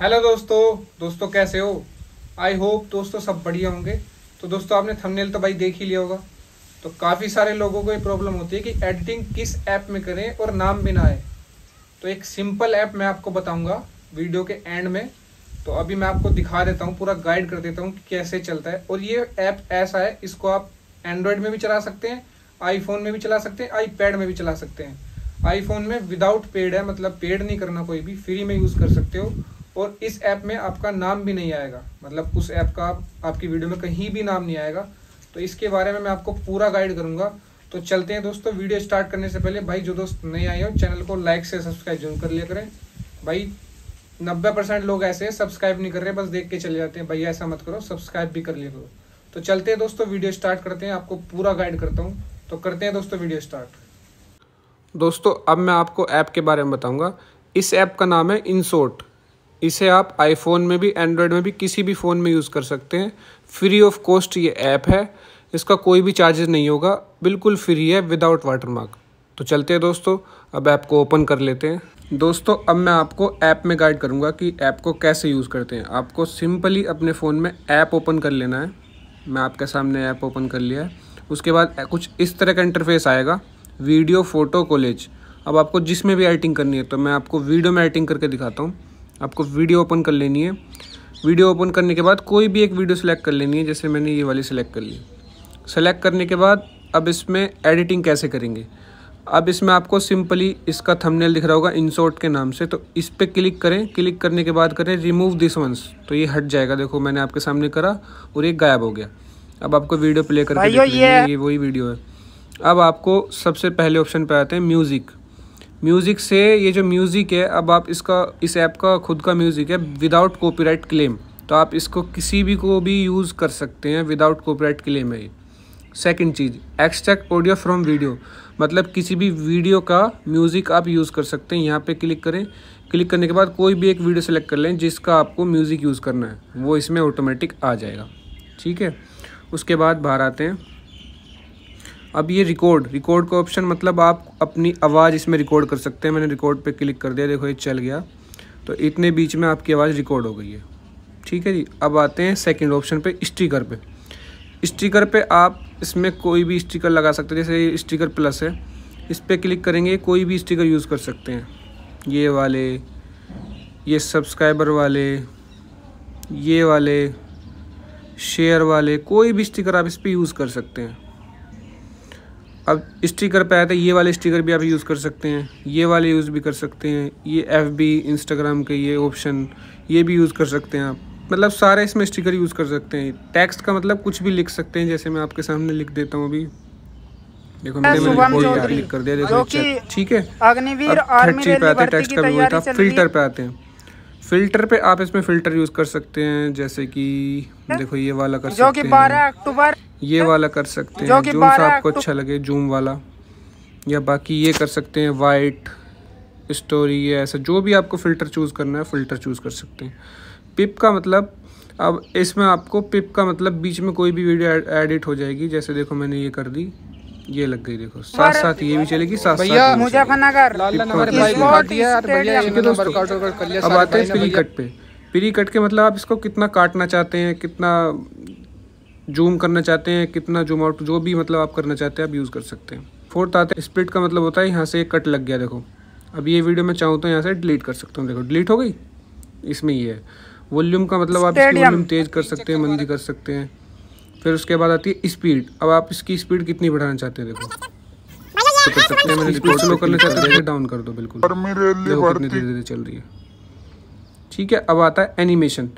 hello दोस्तों दोस्तों कैसे हो आई होप दोस्तों सब बढ़िया होंगे तो दोस्तों आपने थंबनेल तो भाई देख ही लिया होगा तो काफ़ी सारे लोगों को ये प्रॉब्लम होती है कि एडिटिंग किस ऐप में करें और नाम भी ना आए तो एक सिंपल ऐप मैं आपको बताऊंगा वीडियो के एंड में तो अभी मैं आपको दिखा देता हूँ पूरा गाइड कर देता हूँ कि कैसे चलता है और ये ऐप ऐसा है इसको आप एंड्रॉयड में भी चला सकते हैं आईफोन में भी चला सकते हैं आईपैड में भी चला सकते हैं आईफोन में विदाउट पेड है मतलब पेड नहीं करना कोई भी फ्री में यूज़ कर सकते हो और इस ऐप में आपका नाम भी नहीं आएगा मतलब उस ऐप का आप, आपकी वीडियो में कहीं भी नाम नहीं आएगा तो इसके बारे में मैं आपको पूरा गाइड करूँगा तो चलते हैं दोस्तों वीडियो स्टार्ट करने से पहले भाई जो दोस्त नए आए हो चैनल को लाइक से सब्सक्राइब जरूर कर लिया करें भाई नब्बे परसेंट लोग ऐसे हैं सब्सक्राइब नहीं कर रहे बस देख के चले जाते हैं भाई ऐसा मत करो सब्सक्राइब भी कर लिया करो तो चलते हैं दोस्तों वीडियो स्टार्ट करते हैं आपको पूरा गाइड करता हूँ तो करते हैं दोस्तों वीडियो स्टार्ट दोस्तों अब मैं आपको ऐप के बारे में बताऊँगा इस ऐप का नाम है इनसोट इसे आप आईफोन में भी एंड्रॉयड में भी किसी भी फ़ोन में यूज़ कर सकते हैं फ्री ऑफ कॉस्ट ये ऐप है इसका कोई भी चार्जेस नहीं होगा बिल्कुल फ्री है विदाउट मार्क तो चलते हैं दोस्तों अब ऐप को ओपन कर लेते हैं दोस्तों अब मैं आपको ऐप में गाइड करूंगा कि ऐप को कैसे यूज़ करते हैं आपको सिंपली अपने फ़ोन में ऐप ओपन कर लेना है मैं आपके सामने ऐप ओपन कर लिया है उसके बाद कुछ इस तरह का इंटरफेस आएगा वीडियो फ़ोटो कॉलेज अब आपको जिसमें भी एडिटिंग करनी है तो मैं आपको वीडियो में एडिटिंग करके दिखाता हूँ आपको वीडियो ओपन कर लेनी है वीडियो ओपन करने के बाद कोई भी एक वीडियो सेलेक्ट कर लेनी है जैसे मैंने ये वाली सेलेक्ट कर ली सेलेक्ट करने के बाद अब इसमें एडिटिंग कैसे करेंगे अब इसमें आपको सिंपली इसका थंबनेल दिख रहा होगा इंसोर्ट के नाम से तो इस पर क्लिक करें क्लिक करने के बाद करें रिमूव दिस वंस तो ये हट जाएगा देखो मैंने आपके सामने करा और ये गायब हो गया अब आपको वीडियो प्ले करके ये, वही वीडियो है अब आपको सबसे पहले ऑप्शन पर आते हैं म्यूज़िक म्यूज़िक से ये जो म्यूज़िक है अब आप इसका इस ऐप का खुद का म्यूज़िक है विदाउट कॉपीराइट क्लेम तो आप इसको किसी भी को भी यूज़ कर सकते हैं विदाउट कॉपीराइट क्लेम है ये सेकेंड चीज़ एक्सट्रैक्ट ऑडियो फ्रॉम वीडियो मतलब किसी भी वीडियो का म्यूज़िक आप यूज़ कर सकते हैं यहाँ पे क्लिक करें क्लिक करने के बाद कोई भी एक वीडियो सेलेक्ट कर लें जिसका आपको म्यूज़िक यूज़ करना है वो इसमें ऑटोमेटिक आ जाएगा ठीक है उसके बाद बाहर आते हैं अब ये रिकॉर्ड रिकॉर्ड का ऑप्शन मतलब आप अपनी आवाज़ इसमें रिकॉर्ड कर सकते हैं मैंने रिकॉर्ड पे क्लिक कर दिया देखो ये चल गया तो इतने बीच में आपकी आवाज़ रिकॉर्ड हो गई है ठीक है जी अब आते हैं सेकंड ऑप्शन पे स्टिकर पे स्टिकर पे आप इसमें कोई भी स्टिकर लगा सकते हैं जैसे स्टिकर प्लस है इस पर क्लिक करेंगे कोई भी स्टिकर यूज़ कर सकते हैं ये वाले ये सब्सक्राइबर वाले ये वाले शेयर वाले कोई भी स्टिकर आप इस पर यूज़ कर सकते हैं अब स्टिकर पे आया था ये वाले स्टिकर भी आप यूज़ कर सकते हैं ये वाले यूज़ भी कर सकते हैं ये एफ बी इंस्टाग्राम के ये ऑप्शन ये भी यूज़ कर सकते हैं आप मतलब सारे इसमें स्टिकर यूज़ कर सकते हैं टेक्स्ट का मतलब कुछ भी लिख सकते हैं जैसे मैं आपके सामने लिख देता हूँ अभी देखो मैंने लिख कर दिया ठीक है अग्निवीर आर्मी टेक्स्ट का फिल्टर पे आते हैं फिल्टर पे आप इसमें फिल्टर यूज़ कर सकते हैं जैसे कि देखो ये वाला कर सकते हैं बारह अक्टूबर ये वाला कर सकते हैं जो सा आपको अच्छा लगे जूम वाला या बाकी ये कर सकते हैं वाइट स्टोरी या ऐसा जो भी आपको फ़िल्टर चूज़ करना है फ़िल्टर चूज़ कर सकते हैं पिप का मतलब अब इसमें आपको पिप का मतलब बीच में कोई भी वीडियो एडिट हो जाएगी जैसे देखो मैंने ये कर दी ये लग गई देखो साथ साथ ये भी चलेगी साथ साथ मुजफ्फरनगर तो अब आते हैं प्री कट पे प्री कट के मतलब आप इसको कितना काटना चाहते हैं कितना जूम करना चाहते हैं कितना जूम आउट जो भी मतलब आप करना चाहते हैं आप यूज़ कर सकते हैं फोर्थ आते हैं स्प्लिट का मतलब होता है यहाँ से कट लग गया देखो अब ये वीडियो मैं चाहूँ तो यहाँ से डिलीट कर सकता हूँ देखो डिलीट हो गई इसमें ये है वॉल्यूम का मतलब आप वॉल्यूम तेज़ कर सकते हैं मंदी कर सकते हैं फिर उसके बाद आती है स्पीड अब आप इसकी स्पीड कितनी बढ़ाना चाहते हैं देखो तो कर सकते हैं मैंने रिकॉर्ड स्लो करना चाहते हैं डाउन तो कर दो बिल्कुल देखो कितनी धीरे धीरे चल रही है ठीक है अब आता है एनिमेशन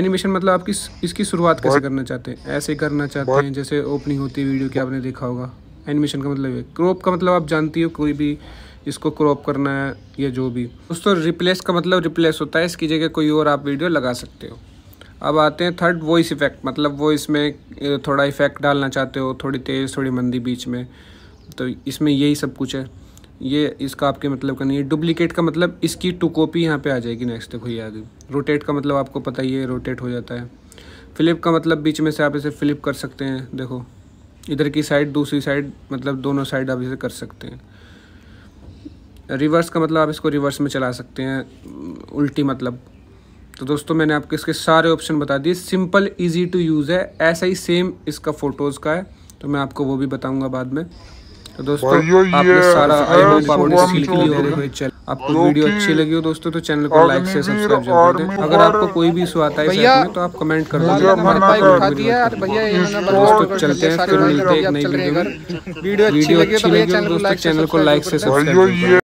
एनिमेशन मतलब आप किस इसकी शुरुआत कैसे करना चाहते हैं ऐसे करना चाहते हैं जैसे ओपनिंग होती है वीडियो की आपने देखा होगा एनिमेशन का मतलब है क्रॉप का मतलब आप जानती हो कोई भी इसको क्रॉप करना है या जो भी दोस्तों रिप्लेस का मतलब रिप्लेस होता है इसकी जगह कोई और आप वीडियो लगा सकते हो अब आते हैं थर्ड वॉइस इफ़ेक्ट मतलब वो इसमें थोड़ा इफ़ेक्ट डालना चाहते हो थोड़ी तेज़ थोड़ी मंदी बीच में तो इसमें यही सब कुछ है ये इसका आपके मतलब का नहीं है डुप्लीकेट का मतलब इसकी टू कॉपी यहाँ पे आ जाएगी नेक्स्ट देखो ये आ गई रोटेट का मतलब आपको पता ही है रोटेट हो जाता है फ़्लिप का मतलब बीच में से आप इसे फ़्लिप कर सकते हैं देखो इधर की साइड दूसरी साइड मतलब दोनों साइड आप इसे कर सकते हैं रिवर्स का मतलब आप इसको रिवर्स में चला सकते हैं उल्टी मतलब तो दोस्तों मैंने आपको इसके सारे ऑप्शन बता दिए सिंपल इजी टू यूज़ है ऐसा ही सेम इसका फ़ोटोज़ का है तो मैं आपको वो भी बताऊंगा बाद में तो दोस्तों आपने सारा आई होप आपने सीख लिया होगा चल आपको वीडियो अच्छी लगी हो दोस्तों तो चैनल को लाइक से सब्सक्राइब जरूर दें अगर आपको कोई भी इशू आता है इस में तो आप कमेंट कर दो दोस्तों चलते हैं फिर मिलते हैं एक नई वीडियो में वीडियो अच्छी लगी हो दोस्तों चैनल को लाइक से सब्सक्राइब